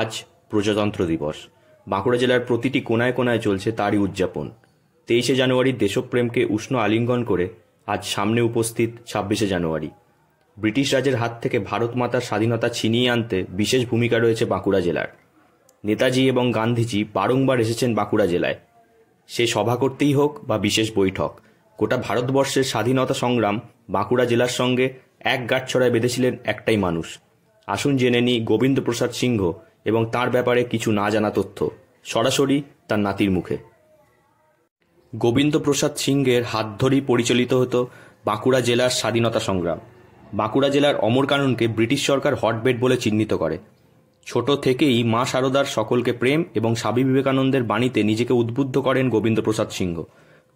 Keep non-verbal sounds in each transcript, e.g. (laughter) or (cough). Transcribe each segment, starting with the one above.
আজ প্রজাতন্ত্র দিবস বাঁকুড়া জেলার প্রতিটি কোনায় কোনায় চলছে তারই উদযাপন তেইশে জানুয়ারির দেশপ্রেমকে উষ্ণ আলিঙ্গন করে আজ সামনে উপস্থিত ছাব্বিশে জানুয়ারি ব্রিটিশ রাজের হাত থেকে ভারত মাতার স্বাধীনতা ছিনিয়ে আনতে বিশেষ ভূমিকা রয়েছে বাঁকুড়া জেলার নেতাজি এবং গান্ধীজি বারংবার এসেছেন বাঁকুড়া জেলায় সে সভা করতেই হোক বা বিশেষ বৈঠক গোটা ভারতবর্ষের স্বাধীনতা সংগ্রাম বাঁকুড়া জেলার সঙ্গে এক গাঁটছড়ায় বেঁধেছিলেন একটাই মানুষ আসুন জেনে নিই গোবিন্দ প্রসাদ সিংহ এবং তার ব্যাপারে কিছু না জানা তথ্য সরাসরি তার নাতির মুখে গোবিন্দপ্রসাদ সিংহের হাত ধরেই পরিচালিত হতো বাঁকুড়া জেলার স্বাধীনতা সংগ্রাম বাঁকুড়া জেলার অমরকাননকে ব্রিটিশ সরকার হটবেড বলে চিহ্নিত করে ছোট থেকেই মা সারদার সকলকে প্রেম এবং স্বামী বিবেকানন্দের বাণীতে নিজেকে উদ্বুদ্ধ করেন গোবিন্দপ্রসাদ সিংহ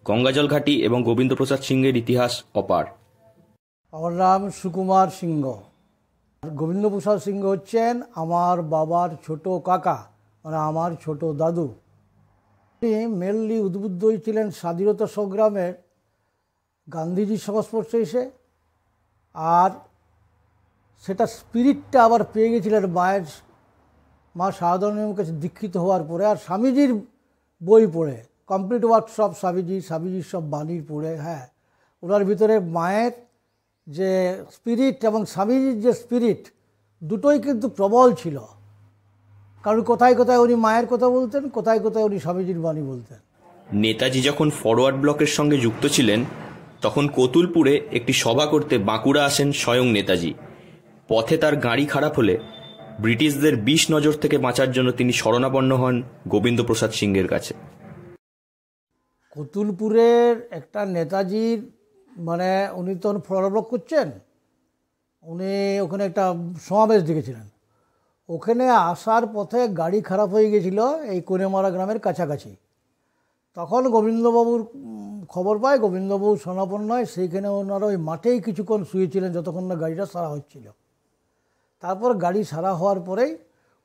গঙ্গাজল ঘাটি এবং গোবিন্দপ্রসাদ সিংহের ইতিহাস অপার আমার নাম সুকুমার সিংহ গোবিন্দপ্রসাদ সিংহ হচ্ছেন আমার বাবার ছোট কাকা মানে আমার ছোট দাদু তিনি মেনলি উদ্বুদ্ধ হয়েছিলেন স্বাধীনতা সংগ্রামের গান্ধীজির সংস্পর্শে এসে আর সেটা স্পিরিটটা আবার পেয়ে গেছিলেন মায়ের মা সাধারণের কাছে দীক্ষিত হওয়ার পরে আর স্বামীজির বই পড়ে কমপ্লিট ওয়ার্কশপ স্বামীজি স্বামীজির সব বাণী পড়ে হ্যাঁ ওনার ভিতরে মায়ের যে স্পিরিট এবং স্বামীজির যে স্পিরিট দুটোই কিন্তু প্রবল ছিল কারণ কোথায় কোথায় উনি মায়ের কথা বলতেন কোথায় কোথায় উনি স্বামীজির বাণী বলতেন নেতাজি যখন ফরওয়ার্ড ব্লকের সঙ্গে যুক্ত ছিলেন তখন কতুলপুরে একটি সভা করতে বাঁকুড়া আসেন স্বয়ং নেতাজি পথে তার গাড়ি খারাপ হলে ব্রিটিশদের বিষ নজর থেকে বাঁচার জন্য তিনি শরণাপন্ন হন গোবিন্দপ্রসাদ সিংহের কাছে কতুলপুরের একটা নেতাজির মানে উনি তো ফ্লোরাবলক করছেন উনি ওখানে একটা সমাবেশ দেখেছিলেন ওখানে আসার পথে গাড়ি খারাপ হয়ে গেছিল এই কোনেমারা গ্রামের কাছাকাছি তখন গোবিন্দবাবুর খবর পায় গোবিন্দবাবু সনাপন হয় সেইখানে ওনারা ওই মাঠেই কিছুক্ষণ শুয়েছিলেন যতক্ষণ না গাড়িটা সারা হচ্ছিল তারপর গাড়ি সারা হওয়ার পরেই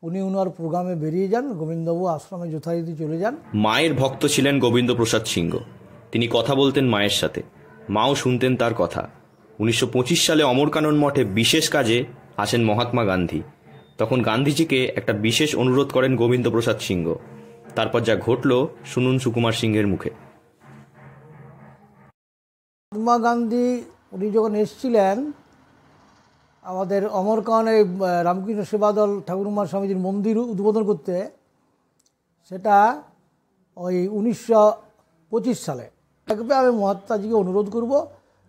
উনি উনার প্রোগ্রামে বেরিয়ে যান গোবিন্দবাবু আশ্রমে যথারীতি চলে যান মায়ের ভক্ত ছিলেন গোবিন্দ প্রসাদ সিংহ তিনি কথা বলতেন মায়ের সাথে মাও শুনতেন তার কথা উনিশশো সালে অমরকানন মঠে বিশেষ কাজে আসেন মহাত্মা গান্ধী তখন গান্ধীজিকে একটা বিশেষ অনুরোধ করেন গোবিন্দপ্রসাদ সিংহ তারপর যা ঘটল শুনুন সুকুমার সিংহের মুখে মহাত্মা গান্ধী উনি যখন এসেছিলেন আমাদের অমরকানে রামকৃষ্ণ সেবাদল ঠাকুরমার স্বামীজির মন্দির উদ্বোধন করতে সেটা ওই উনিশশো সালে থাকবে আমি মহাত্মাজিকে অনুরোধ করব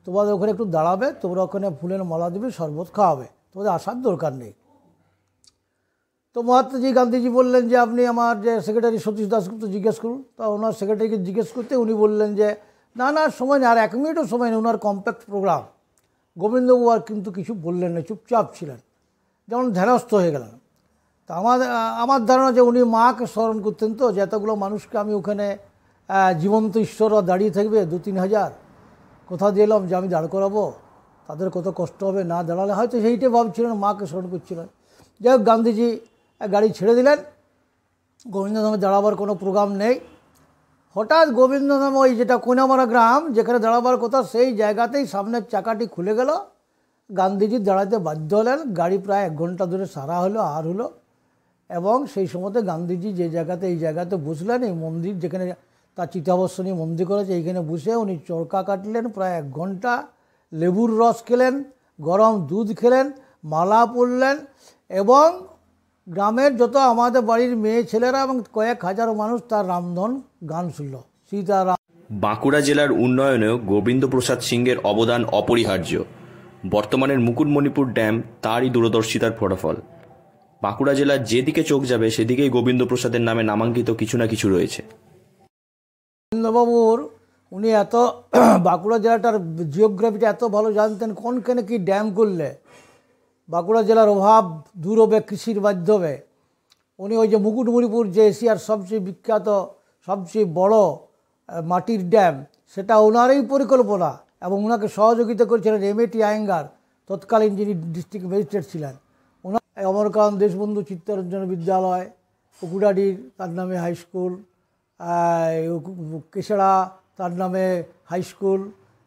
তোমাদের ওখানে একটু দাঁড়াবে তোমরা ওখানে ফুলের মালা দেবে শরবত খাওয়াবে তোমাদের আসার দরকার নেই তো মহাত্মাজি গান্ধীজি বললেন যে আপনি আমার যে সেক্রেটারি সতীশ দাসগুপ্ত জিজ্ঞেস করুন তা ওনার সেক্রেটারিকে জিজ্ঞেস করতে উনি বললেন যে না না সময় নেই আর এক মিনিটও সময় নেই ওনার কম্প্যাক্ট প্রোগ্রাম গোবিন্দবাবু আর কিন্তু কিছু বললেন না চুপচাপ ছিলেন যেমন ধ্যানস্থ হয়ে গেলেন তা আমার আমার ধারণা যে উনি মাকে স্মরণ করতেন তো যে এতগুলো মানুষকে আমি ওখানে হ্যাঁ, জীবন্ত ঈশ্বররা দাঁড়িয়ে থাকবে দু তিন হাজার কোথা দিলাম যে আমি দাঁড় করাবো তাদের কত কষ্ট হবে না দাঁড়ালে হয়তো সেইটাই ভাবছিলেন মাকে স্মরণ করছিলেন যাই হোক গান্ধীজি গাড়ি ছেড়ে দিলেন গোবিন্দধামে দাঁড়াবার কোনো প্রোগ্রাম নেই হঠাৎ গোবিন্দধাম ওই যেটা কোনামারা গ্রাম যেখানে দাঁড়াবার কথা সেই জায়গাতেই সামনের চাকাটি খুলে গেল গান্ধীজি দাঁড়াতে বাধ্য হলেন গাড়ি প্রায় এক ঘন্টা ধরে সারা হলো আর হলো এবং সেই সময়তে গান্ধীজি যে জায়গাতে এই জায়গাতে বসলেন এই মন্দির যেখানে তার চিতাবস্য নিয়ে করেছে এইখানে বসে উনি চরকা কাটলেন প্রায় এক ঘন্টা লেবুর রস খেলেন গরম দুধ খেলেন মালা পরলেন এবং গ্রামের যত আমাদের বাড়ির মেয়ে ছেলেরা এবং কয়েক হাজার মানুষ তার রামধন গান শুনল সীতারাম বাঁকুড়া জেলার উন্নয়নেও গোবিন্দপ্রসাদ সিংয়ের অবদান অপরিহার্য বর্তমানের মুকুটমণিপুর ড্যাম তারই দূরদর্শিতার ফলাফল বাঁকুড়া জেলার যেদিকে চোখ যাবে সেদিকেই গোবিন্দপ্রসাদের নামে নামাঙ্কিত কিছু না কিছু রয়েছে কৃষ্ণবাবুর উনি এত (clears throat) বাঁকুড়া জেলাটার জিওগ্রাফিটা এত ভালো জানতেন কোনখানে কি ড্যাম করলে বাঁকুড়া জেলার অভাব দূর হবে কৃষির মাধ্যমে উনি ওই যে মুকুটমণিপুর যে এশিয়ার সবচেয়ে বিখ্যাত সবচেয়ে বড় মাটির ড্যাম সেটা ওনারই পরিকল্পনা এবং ওনাকে সহযোগিতা করেছিলেন এম এটি আয়েঙ্গার তৎকালীন যিনি ডিস্ট্রিক্ট ম্যাজিস্ট্রেট ছিলেন ওনার অমরকান্ত দেশবন্ধু চিত্তরঞ্জন বিদ্যালয় পুকুডাডির তার নামে হাই স্কুল কেশড়া তার নামে high school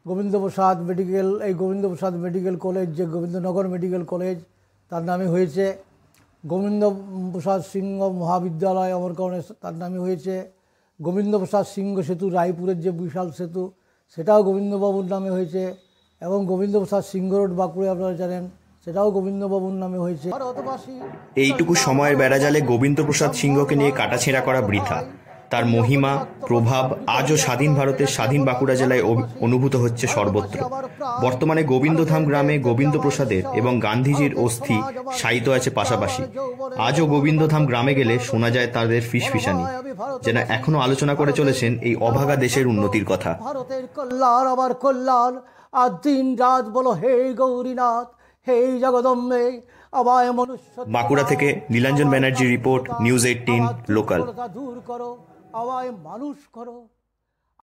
Gobinda Prasad medical এই গোবিন্দ প্রসাদ মেডিকেল কলেজ যে গোবিন্দনগর মেডিকেল কলেজ তার নামে হয়েছে গোবিন্দ প্রসাদ সিংহ মহাবিদ্যালয় অমরকরণে তার নামে হয়েছে গোবিন্দ প্রসাদ সিংহ সেতু রায়পুরের যে বিশাল সেতু সেটাও গোবিন্দবাবুর নামে হয়েছে এবং গোবিন্দ প্রসাদ সিংহ রোড বাঁকুড়ে আপনারা জানেন সেটাও গোবিন্দবাবুর নামে হয়েছে এইটুকু সময়ের বেড়াজালে গোবিন্দ প্রসাদ সিংহকে নিয়ে কাটাছেঁড়া করা বৃথা তার মহিমা প্রভাব আজও স্বাধীন ভারতের স্বাধীন বাঁকুড়া জেলায় অনুভূত হচ্ছে সর্বত্র বর্তমানে গোবিন্দধাম গ্রামে গোবিন্দ প্রসাদের এবং গান্ধীজির অস্থি সাহিত্য আছে পাশাপাশি আজও গোবিন্দধাম গ্রামে গেলে শোনা যায় তাদের ফিসফিসানি যেন এখনো আলোচনা করে চলেছেন এই অভাগা দেশের উন্নতির কথা গৌরীনাথ বাঁকুড়া থেকে Nilanjan Banerjee report News Eighteen Local দূর করো আমায় মানুষ করো